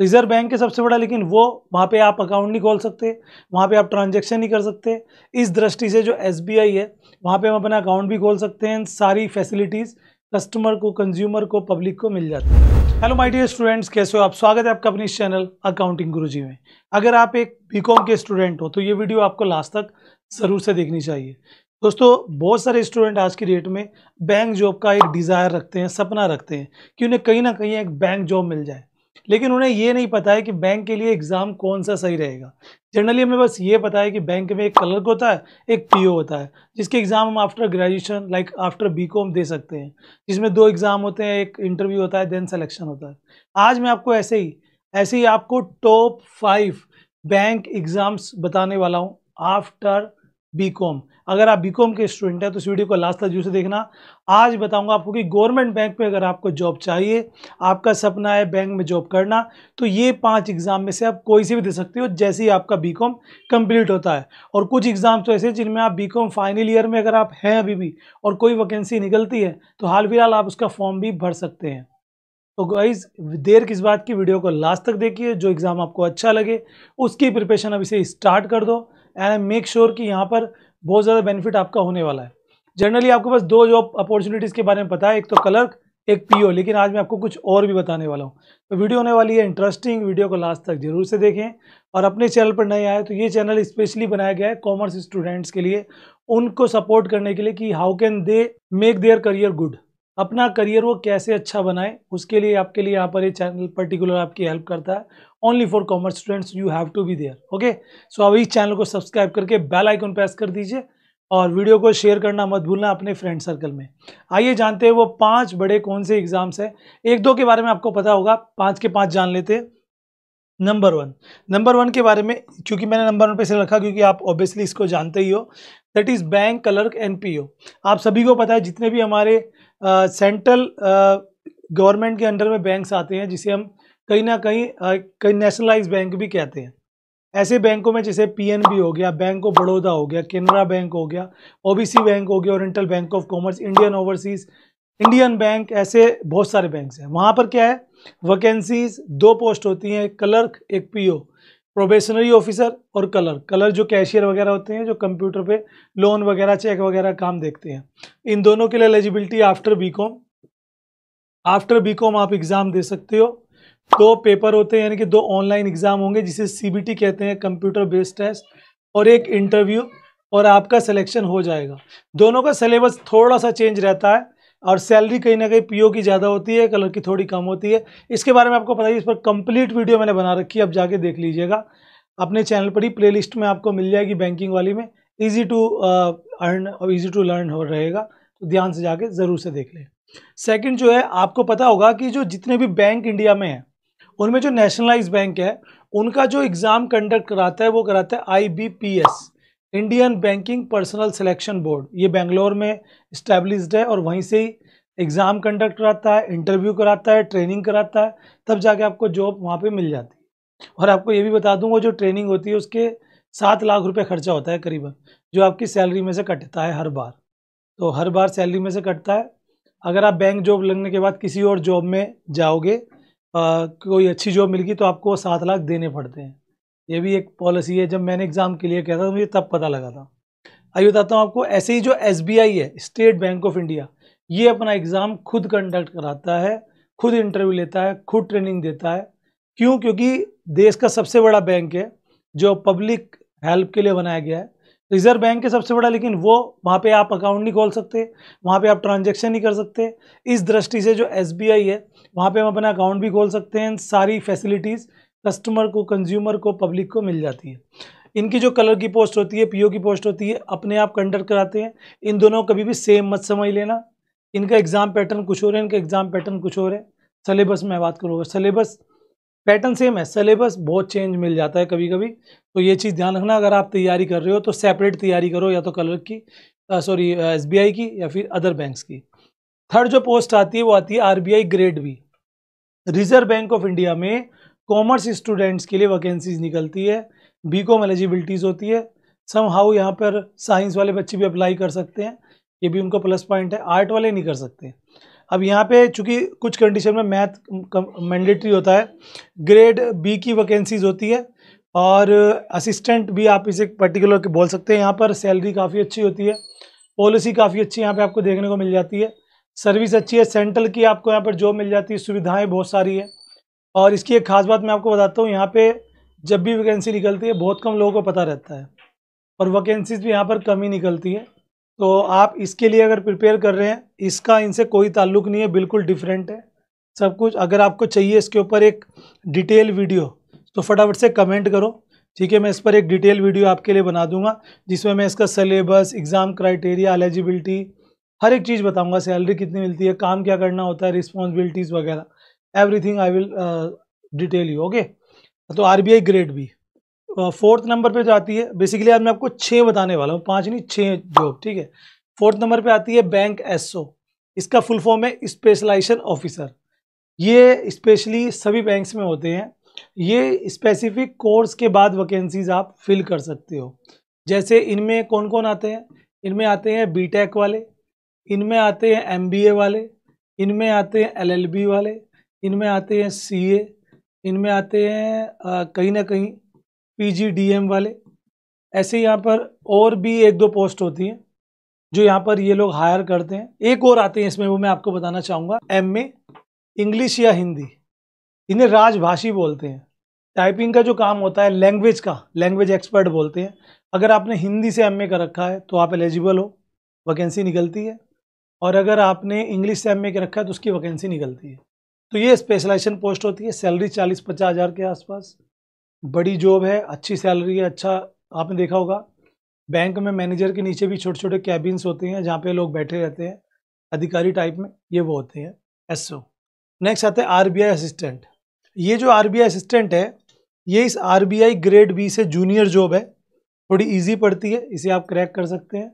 reserve bank के सबसे बड़ा लेकिन वो वहाँ पे आप अकाउंट नहीं खोल सकते वहाँ पे आप ट्रांजेक्शन नहीं कर सकते इस दृष्टि से जो एस है वहाँ पे हम अपना अकाउंट भी खोल सकते हैं सारी फैसिलिटीज़ कस्टमर को कंज्यूमर को पब्लिक को मिल जाती है हेलो माय डियर स्टूडेंट्स कैसे हो आप स्वागत है आपका अपने इस चैनल अकाउंटिंग गुरु में अगर आप एक बी के स्टूडेंट हो तो ये वीडियो आपको लास्ट तक ज़रूर से देखनी चाहिए दोस्तों बहुत सारे स्टूडेंट आज की डेट में बैंक जॉब का एक डिज़ायर रखते हैं सपना रखते हैं कि उन्हें कहीं ना कहीं एक बैंक जॉब मिल जाए लेकिन उन्हें ये नहीं पता है कि बैंक के लिए एग्ज़ाम कौन सा सही रहेगा जनरली हमें बस ये पता है कि बैंक में एक क्लर्क होता है एक पीओ होता है जिसके एग्ज़ाम हम after graduation like after BCom दे सकते हैं जिसमें दो एग्ज़ाम होते हैं एक इंटरव्यू होता है देन सेलेक्शन होता है आज मैं आपको ऐसे ही ऐसे ही आपको टॉप फाइव बैंक एग्ज़ाम्स बताने वाला हूँ आफ्टर बीकॉम अगर आप बीकॉम के स्टूडेंट हैं तो इस वीडियो को लास्ट तक जरूर से देखना आज बताऊंगा आपको कि गवर्नमेंट बैंक में अगर आपको जॉब चाहिए आपका सपना है बैंक में जॉब करना तो ये पांच एग्ज़ाम में से आप कोई से भी दे सकते हो जैसे ही आपका बीकॉम कंप्लीट होता है और कुछ एग्ज़ाम तो ऐसे जिनमें आप बी फाइनल ईयर में अगर आप हैं अभी भी और कोई वैकेंसी निकलती है तो हाल फिलहाल आप उसका फॉर्म भी भर सकते हैं तो गाइज देर किस बात की वीडियो को लास्ट तक देखिए जो एग्ज़ाम आपको अच्छा लगे उसकी प्रिपरेशन अभी से स्टार्ट कर दो एंड मेक श्योर कि यहाँ पर बहुत ज़्यादा बेनिफिट आपका होने वाला है जनरली आपके पास दो जॉब अपॉर्चुनिटीज़ के बारे में पता है एक तो क्लर्क एक पीओ लेकिन आज मैं आपको कुछ और भी बताने वाला हूँ तो वीडियो होने वाली है इंटरेस्टिंग वीडियो को लास्ट तक जरूर से देखें और अपने चैनल पर नए आए तो ये चैनल स्पेशली बनाया गया है कॉमर्स स्टूडेंट्स के लिए उनको सपोर्ट करने के लिए कि how can they make their career good अपना करियर वो कैसे अच्छा बनाए उसके लिए आपके लिए यहाँ पर ये चैनल पर्टिकुलर आपकी हेल्प करता है only for commerce students you have to be there okay so अब इस चैनल को सब्सक्राइब करके बेल आइकन प्रेस कर दीजिए और वीडियो को शेयर करना मत भूलना अपने फ्रेंड सर्कल में आइए जानते हैं वो पांच बड़े कौन से एग्जाम्स हैं एक दो के बारे में आपको पता होगा पांच के पांच जान लेते हैं नंबर वन नंबर वन के बारे में क्योंकि मैंने नंबर वन पे इसे रखा क्योंकि आप ऑब्वियसली इसको जानते ही हो that is bank clerk NPO आप सभी को पता है जितने भी हमारे सेंट्रल गवर्नमेंट के अंडर में बैंक्स आते हैं जिसे हम कहीं ना कहीं कहीं नेशनलाइज बैंक भी कहते हैं ऐसे बैंकों में जैसे पीएनबी हो गया बैंक ऑफ बड़ौदा हो गया केनरा बैंक हो गया ओबीसी बैंक हो गया Oriental Bank of Commerce Indian Overseas Indian Bank ऐसे बहुत सारे बैंक हैं वहाँ पर क्या है वैकेंसीज दो पोस्ट होती हैं क्लर्क एक पीओ प्रोबेशनरी ऑफिसर और कलर कलर जो कैशियर वगैरह होते हैं जो कंप्यूटर पे लोन वगैरह चेक वगैरह काम देखते हैं इन दोनों के लिए eligibility after BCom after BCom आप एग्ज़ाम दे सकते हो दो पेपर होते हैं यानी कि दो ऑनलाइन एग्ज़ाम होंगे जिसे सीबीटी कहते हैं कंप्यूटर बेस्ड टेस्ट और एक इंटरव्यू और आपका सिलेक्शन हो जाएगा दोनों का सिलेबस थोड़ा सा चेंज रहता है और सैलरी कहीं ना कहीं पीओ की ज़्यादा होती है कलर की थोड़ी कम होती है इसके बारे में आपको पता ही इस पर कंप्लीट वीडियो मैंने बना रखी है आप जाके देख लीजिएगा अपने चैनल पर ही प्ले में आपको मिल जाएगी बैंकिंग वाली में ईजी टू अर्न और ईजी टू लर्न हो रहेगा तो ध्यान से जाके ज़रूर से देख लें सेकेंड जो है आपको पता होगा कि जो जितने भी बैंक इंडिया में हैं उनमें जो नेशनलाइज बैंक है उनका जो एग्ज़ाम कंडक्ट कराता है वो कराता है I Indian banking personnel selection board ये बेंगलोर में इस्टेब्लिश्ड है और वहीं से ही एग्ज़ाम कंडक्ट कराता है इंटरव्यू कराता है ट्रेनिंग कराता है तब जाके आपको जॉब वहाँ पे मिल जाती है और आपको ये भी बता दूँ वो जो ट्रेनिंग होती है उसके सात लाख रुपये खर्चा होता है करीबन जो आपकी सैलरी में से कटता है हर बार तो हर बार सैलरी में से कटता है अगर आप बैंक जॉब लगने के बाद किसी और जॉब में जाओगे आ, कोई अच्छी जॉब मिलगी तो आपको सात लाख देने पड़ते हैं ये भी एक पॉलिसी है जब मैंने एग्ज़ाम के लिए किया था तो मुझे तब पता लगा था आइए बताता हूँ आपको ऐसे ही जो एस है स्टेट बैंक ऑफ इंडिया ये अपना एग्ज़ाम खुद कंडक्ट कराता है खुद इंटरव्यू लेता है खुद ट्रेनिंग देता है क्यों क्योंकि देश का सबसे बड़ा बैंक है जो पब्लिक हेल्प के लिए बनाया गया है रिजर्व बैंक है सबसे बड़ा लेकिन वो वहाँ पे आप अकाउंट नहीं खोल सकते वहाँ पे आप ट्रांजैक्शन नहीं कर सकते इस दृष्टि से जो एस है वहाँ पे हम अपना अकाउंट भी खोल सकते हैं सारी फैसिलिटीज़ कस्टमर को कंज्यूमर को पब्लिक को मिल जाती है इनकी जो कलर की पोस्ट होती है पीओ की पोस्ट होती है अपने आप कंडक्ट कराते हैं इन दोनों कभी भी सेम मत समझ लेना इनका एग्ज़ाम पैटर्न कुछ हो रहा है इनका एग्ज़ाम पैटर्न कुछ हो रहा है सलेबस में बात करूँगा सलेबस पैटर्न सेम है सलेबस बहुत चेंज मिल जाता है कभी कभी तो ये चीज़ ध्यान रखना अगर आप तैयारी कर रहे हो तो सेपरेट तैयारी करो या तो कलर की सॉरी एस की या फिर अदर बैंक्स की थर्ड जो पोस्ट आती है वो आती है R grade B Reserve Bank of India में कॉमर्स स्टूडेंट्स के लिए वैकेंसीज निकलती है बी कॉम एलिजिबिलिटीज़ होती है सम हाउ यहाँ पर साइंस वाले बच्चे भी अप्लाई कर सकते हैं ये भी उनका प्लस पॉइंट है आर्ट वाले नहीं कर सकते अब यहाँ पे चूंकि कुछ कंडीशन में मैथ मैंडेटरी होता है ग्रेड बी की वैकेंसीज होती है और असिस्टेंट भी आप इसे पर्टिकुलर के बोल सकते हैं यहाँ पर सैलरी काफ़ी अच्छी होती है पॉलिसी काफ़ी अच्छी यहाँ पे आपको देखने को मिल जाती है सर्विस अच्छी है सेंट्रल की आपको यहाँ पर जॉब मिल जाती है सुविधाएँ बहुत सारी है और इसकी एक खास बात मैं आपको बताता हूँ यहाँ पे जब भी वैकेंसी निकलती है बहुत कम लोगों को पता रहता है और वैकेंसीज भी यहाँ पर कम ही निकलती है तो आप इसके लिए अगर प्रिपेयर कर रहे हैं इसका इनसे कोई ताल्लुक नहीं है बिल्कुल डिफरेंट है सब कुछ अगर आपको चाहिए इसके ऊपर एक डिटेल वीडियो तो फटाफट से कमेंट करो ठीक है मैं इस पर एक डिटेल वीडियो आपके लिए बना दूंगा जिसमें मैं इसका सिलेबस एग्ज़ाम क्राइटेरिया एलिजिबिलिटी हर एक चीज़ बताऊंगा सैलरी कितनी मिलती है काम क्या करना होता है रिस्पॉन्सिबिलिटीज़ वगैरह everything I will detail you okay तो RBI grade B fourth number पे जो आती है बेसिकली आज मैं आपको छः बताने वाला हूँ पाँच नहीं छः जॉब ठीक है फोर्थ नंबर पे आती है बैंक एसओ इसका फुल फॉर्म है स्पेशलाइजेशन ऑफिसर ये स्पेशली सभी बैंक्स में होते हैं ये स्पेसिफिक कोर्स के बाद वैकेंसीज आप फिल कर सकते हो जैसे इनमें कौन कौन आते हैं इनमें आते हैं बीटेक वाले इनमें आते हैं एमबीए वाले इनमें आते हैं एलएलबी वाले इनमें आते हैं सीए इनमें आते हैं कहीं ना कहीं पीजीडीएम वाले ऐसे यहाँ पर और भी एक दो पोस्ट होती हैं जो यहाँ पर ये लोग हायर करते हैं एक और आते हैं इसमें वो मैं आपको बताना चाहूँगा एम ए इंग्लिश या हिंदी इन्हें राजभाषी बोलते हैं टाइपिंग का जो काम होता है लैंग्वेज का लैंग्वेज एक्सपर्ट बोलते हैं अगर आपने हिंदी से एम कर रखा है तो आप एलिजिबल हो वैकेंसी निकलती है और अगर आपने इंग्लिश से एम कर रखा है तो उसकी वैकेंसी निकलती है तो ये स्पेशलाइजेशन पोस्ट होती है सैलरी चालीस पचास हज़ार के आसपास बड़ी जॉब है अच्छी सैलरी है अच्छा आपने देखा होगा बैंक में मैनेजर के नीचे भी छोटे छोटे कैबिन्स होते हैं जहाँ पे लोग बैठे रहते हैं अधिकारी टाइप में ये वो होते हैं एस नेक्स्ट आते हैं आर असिस्टेंट ये जो आर असिस्टेंट है ये इस आर ग्रेड बी से जूनियर जॉब है थोड़ी ईजी पड़ती है इसे आप क्रैक कर सकते हैं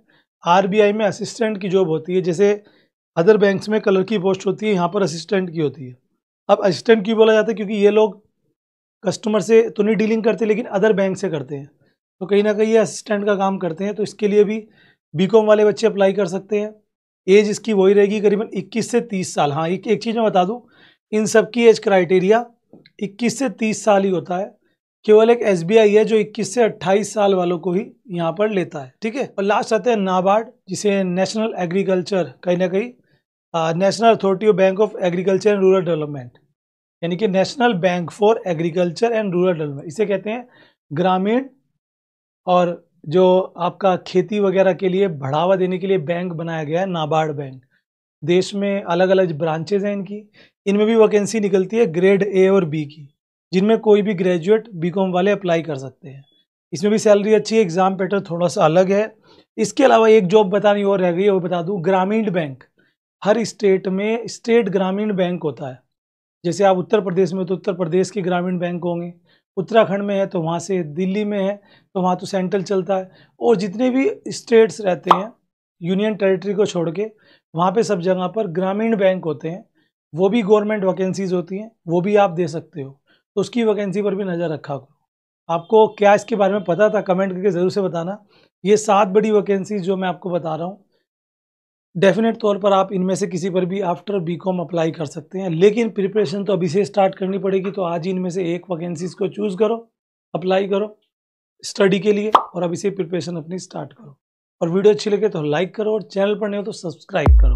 आर में असिस्टेंट की जॉब होती है जैसे अदर बैंक्स में कलर की पोस्ट होती है यहाँ पर असिस्टेंट की होती है अब असिस्टेंट क्यों बोला जाता है क्योंकि ये लोग कस्टमर से तो नहीं डीलिंग करते लेकिन अदर बैंक से करते हैं तो कहीं ना कहीं ये असिस्टेंट का काम करते हैं तो इसके लिए भी बी वाले बच्चे अप्लाई कर सकते हैं एज इसकी वही रहेगी करीबन 21 से 30 साल हाँ एक एक चीज़ मैं बता दूँ इन सब की एज क्राइटेरिया 21 से 30 साल ही होता है केवल एक एस है जो 21 से 28 साल वालों को ही यहाँ पर लेता है ठीक है और लास्ट आते हैं नाबार्ड जिसे नेशनल एग्रीकल्चर कहीं ना कहीं national authority of bank of agriculture and rural development यानी कि national bank for agriculture and rural development इसे कहते हैं ग्रामीण और जो आपका खेती वगैरह के लिए बढ़ावा देने के लिए बैंक बनाया गया है नाबार्ड बैंक देश में अलग अलग ब्रांचेज हैं इनकी इनमें भी वैकेंसी निकलती है ग्रेड ए और बी की जिनमें कोई भी ग्रेजुएट कॉम वाले अप्लाई कर सकते हैं इसमें भी सैलरी अच्छी है एग्ज़ाम पैटर्न थोड़ा सा अलग है इसके अलावा एक जॉब बतानी और रह गई है वो बता दूँ ग्रामीण बैंक हर स्टेट में स्टेट ग्रामीण बैंक होता है जैसे आप उत्तर प्रदेश में तो उत्तर प्रदेश के ग्रामीण बैंक होंगे उत्तराखंड में है तो वहाँ से दिल्ली में है तो वहाँ तो सेंट्रल चलता है और जितने भी स्टेट्स रहते हैं यूनियन टेरिटरी को छोड़ के वहाँ पर सब जगह पर ग्रामीण बैंक होते हैं वो भी गवर्नमेंट वैकेंसीज होती हैं वो भी आप दे सकते हो तो उसकी वैकेंसी पर भी नज़र रखा करो आपको क्या इसके बारे में पता था कमेंट करके ज़रूर से बताना ये सात बड़ी वैकेंसीज जो मैं आपको बता रहा हूँ डेफिनेट तौर पर आप इनमें से किसी पर भी आफ्टर बी कॉम अप्लाई कर सकते हैं लेकिन प्रिपरेशन तो अभी से स्टार्ट करनी पड़ेगी तो आज ही इनमें से एक वैकेंसीज को चूज़ करो अप्लाई करो स्टडी के लिए और अभी से प्रिपरेशन अपनी स्टार्ट करो और वीडियो अच्छी लगे तो लाइक करो और चैनल पर नहीं हो तो सब्सक्राइब करो